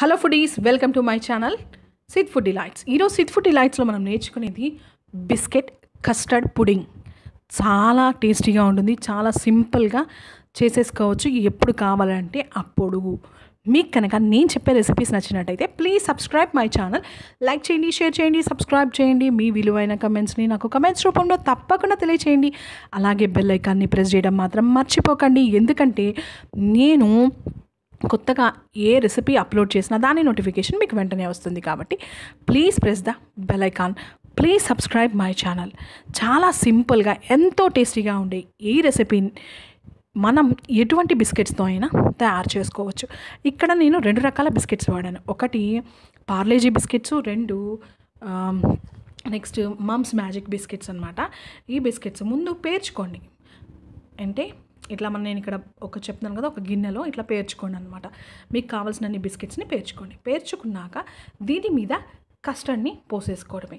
hello foodies welcome to my channel Sid food delights ఈరోజు Sid food డిలైట్స్లో మనం నేర్చుకునేది బిస్కెట్ కస్టర్డ్ పుడింగ్ చాలా టేస్టీగా ఉంటుంది చాలా సింపుల్గా చేసేసుకోవచ్చు ఎప్పుడు కావాలంటే అప్పుడు మీకు కనుక నేను చెప్పే రెసిపీస్ నచ్చినట్టయితే please subscribe my channel like చేయండి షేర్ చేయండి సబ్స్క్రైబ్ చేయండి మీ విలువైన కమెంట్స్ని నాకు కమెంట్స్ రూపంలో తప్పకుండా తెలియచేయండి అలాగే బెల్ ఐకాన్ని ప్రెస్ చేయడం మాత్రం మర్చిపోకండి ఎందుకంటే నేను కొత్తగా ఏ రెసిపీ అప్లోడ్ చేసినా దాని నోటిఫికేషన్ మీకు వెంటనే వస్తుంది కాబట్టి please press the bell icon please subscribe my channel చాలా సింపుల్గా ఎంతో టేస్టీగా ఉండే ఈ రెసిపీని మనం ఎటువంటి బిస్కెట్స్తో అయినా తయారు చేసుకోవచ్చు ఇక్కడ నేను రెండు రకాల బిస్కెట్స్ వాడాను ఒకటి పార్లేజీ బిస్కెట్స్ రెండు నెక్స్ట్ మమ్స్ మ్యాజిక్ బిస్కెట్స్ అనమాట ఈ బిస్కెట్స్ ముందు పేర్చుకోండి అంటే ఇట్లా మన నేను ఇక్కడ ఒక చెప్తున్నాను కదా ఒక గిన్నెలో ఇట్లా పేర్చుకోండి అనమాట మీకు కావాల్సినన్ని బిస్కెట్స్ని పేర్చుకోండి పేర్చుకున్నాక దీని మీద కస్టర్డ్ని పోసేసుకోవడమే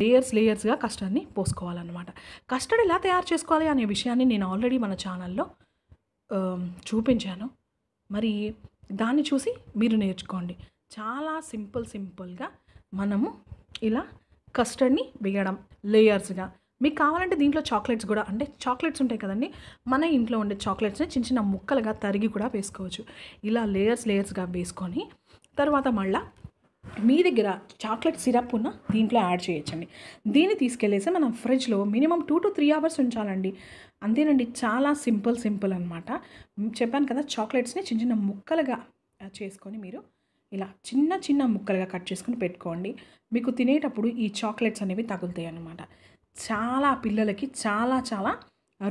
లేయర్స్ లేయర్స్గా కస్టర్డ్ని పోసుకోవాలన్నమాట కస్టర్డ్ ఎలా తయారు చేసుకోవాలి అనే విషయాన్ని నేను ఆల్రెడీ మన ఛానల్లో చూపించాను మరి దాన్ని చూసి మీరు నేర్చుకోండి చాలా సింపుల్ సింపుల్గా మనము ఇలా కస్టర్డ్ని వేయడం లేయర్స్గా మీకు కావాలంటే దీంట్లో చాక్లెట్స్ కూడా అంటే చాక్లెట్స్ ఉంటాయి కదండి మన ఇంట్లో ఉండే చాక్లెట్స్ని చిన్న చిన్న ముక్కలుగా తరిగి కూడా వేసుకోవచ్చు ఇలా లేయర్స్ లేయర్స్గా వేసుకొని తర్వాత మళ్ళీ మీ దగ్గర చాక్లెట్ సిరప్ ఉన్న దీంట్లో యాడ్ చేయొచ్చండి దీన్ని తీసుకెళ్ళేసి మనం ఫ్రిడ్జ్లో minimum two to three hours ఉంచాలండి అంతేనండి చాలా సింపుల్ సింపుల్ అనమాట చెప్పాను కదా చాక్లెట్స్ని చిన్న చిన్న ముక్కలుగా చేసుకొని మీరు ఇలా చిన్న చిన్న ముక్కలుగా కట్ చేసుకుని పెట్టుకోండి మీకు తినేటప్పుడు ఈ చాక్లెట్స్ అనేవి తగులుతాయి అన్నమాట చాలా పిల్లలకి చాలా చాలా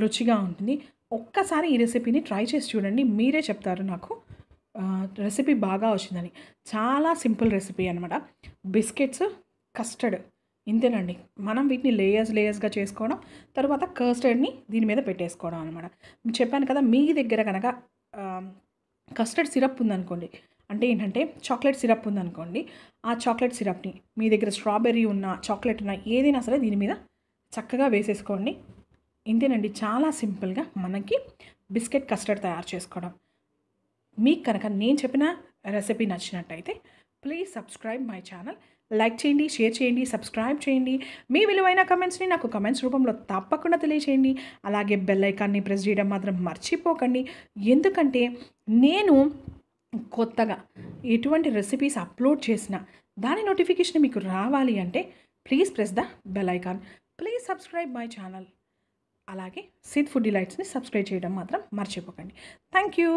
రుచిగా ఉంటుంది ఒక్కసారి ఈ రెసిపీని ట్రై చేసి చూడండి మీరే చెప్తారు నాకు రెసిపీ బాగా వచ్చిందని చాలా సింపుల్ రెసిపీ అనమాట బిస్కెట్స్ కస్టర్డ్ ఇంతేనండి మనం వీటిని లేయర్స్ లేయర్స్గా చేసుకోవడం తర్వాత కస్టర్డ్ని దీని మీద పెట్టేసుకోవడం అనమాట చెప్పాను కదా మీ దగ్గర కనుక కస్టర్డ్ సిరప్ ఉందనుకోండి అంటే ఏంటంటే చాక్లెట్ సిరప్ ఉందనుకోండి ఆ చాక్లెట్ సిరప్ని మీ దగ్గర స్ట్రాబెర్రీ ఉన్న చాక్లెట్ ఉన్న ఏదైనా సరే దీని మీద చక్కగా వేసేసుకోండి ఇంతేనండి చాలా సింపుల్గా మనకి బిస్కెట్ కస్టర్డ్ తయారు చేసుకోవడం మీకు కనుక నేను చెప్పిన రెసిపీ నచ్చినట్టయితే please subscribe my channel like చేయండి షేర్ చేయండి సబ్స్క్రైబ్ చేయండి మీ విలువైన కమెంట్స్ని నాకు కమెంట్స్ రూపంలో తప్పకుండా తెలియచేయండి అలాగే బెల్ ఐకాన్ని ప్రెస్ చేయడం మాత్రం మర్చిపోకండి ఎందుకంటే నేను కొత్తగా ఎటువంటి రెసిపీస్ అప్లోడ్ చేసిన దాని నోటిఫికేషన్ మీకు రావాలి అంటే please press the bell icon please subscribe my channel అలాగే సీత్ ఫుడ్ డిలైట్స్ని సబ్స్క్రైబ్ చేయడం మాత్రం మర్చిపోకండి థ్యాంక్ యూ